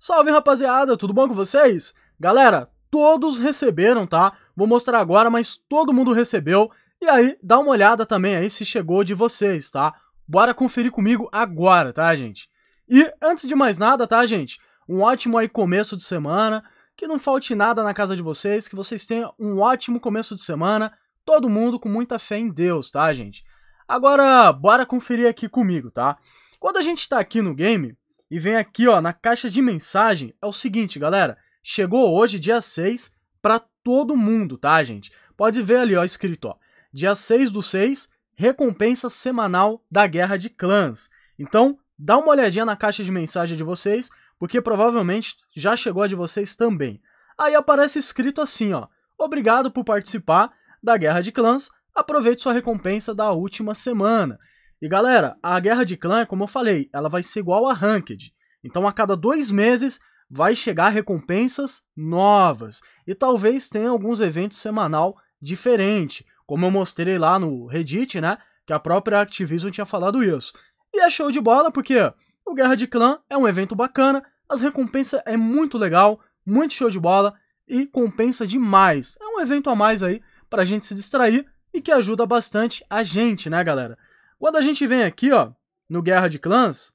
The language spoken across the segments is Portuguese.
Salve rapaziada, tudo bom com vocês? Galera, todos receberam, tá? Vou mostrar agora, mas todo mundo recebeu. E aí, dá uma olhada também aí se chegou de vocês, tá? Bora conferir comigo agora, tá, gente? E antes de mais nada, tá, gente? Um ótimo aí começo de semana, que não falte nada na casa de vocês, que vocês tenham um ótimo começo de semana, todo mundo com muita fé em Deus, tá, gente? Agora, bora conferir aqui comigo, tá? Quando a gente tá aqui no game, e vem aqui ó, na caixa de mensagem, é o seguinte, galera. Chegou hoje, dia 6, para todo mundo, tá, gente? Pode ver ali, ó, escrito, ó. Dia 6 do 6, recompensa semanal da Guerra de Clãs. Então, dá uma olhadinha na caixa de mensagem de vocês, porque provavelmente já chegou a de vocês também. Aí aparece escrito assim, ó: "Obrigado por participar da Guerra de Clãs. Aproveite sua recompensa da última semana". E galera, a guerra de clã, como eu falei, ela vai ser igual a Ranked. Então a cada dois meses vai chegar recompensas novas. E talvez tenha alguns eventos semanal diferente, como eu mostrei lá no Reddit, né? Que a própria Activision tinha falado isso. E é show de bola porque o Guerra de Clã é um evento bacana, as recompensas é muito legal, muito show de bola e compensa demais. É um evento a mais aí pra gente se distrair e que ajuda bastante a gente, né, galera? Quando a gente vem aqui, ó, no Guerra de Clãs,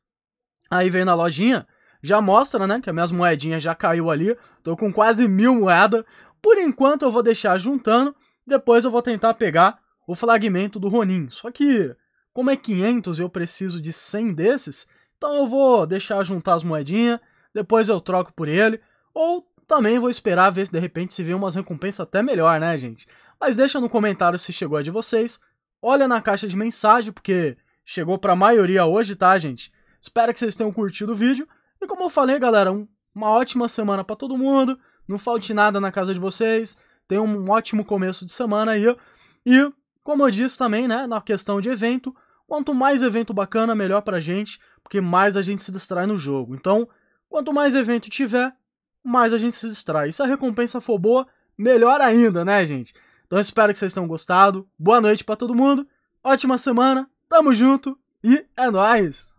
aí vem na lojinha, já mostra, né, que as minhas moedinhas já caiu ali, tô com quase mil moedas. Por enquanto eu vou deixar juntando, depois eu vou tentar pegar o fragmento do Ronin. Só que, como é 500 eu preciso de 100 desses, então eu vou deixar juntar as moedinhas, depois eu troco por ele, ou também vou esperar ver se de repente se vê umas recompensas até melhor, né, gente? Mas deixa no comentário se chegou a de vocês, Olha na caixa de mensagem, porque chegou para a maioria hoje, tá, gente? Espero que vocês tenham curtido o vídeo. E como eu falei, galera, um, uma ótima semana para todo mundo. Não falte nada na casa de vocês. Tenham um ótimo começo de semana aí. E, como eu disse também, né, na questão de evento, quanto mais evento bacana, melhor a gente, porque mais a gente se distrai no jogo. Então, quanto mais evento tiver, mais a gente se distrai. E se a recompensa for boa, melhor ainda, né, gente? Então espero que vocês tenham gostado. Boa noite para todo mundo. Ótima semana. Tamo junto e é nóis!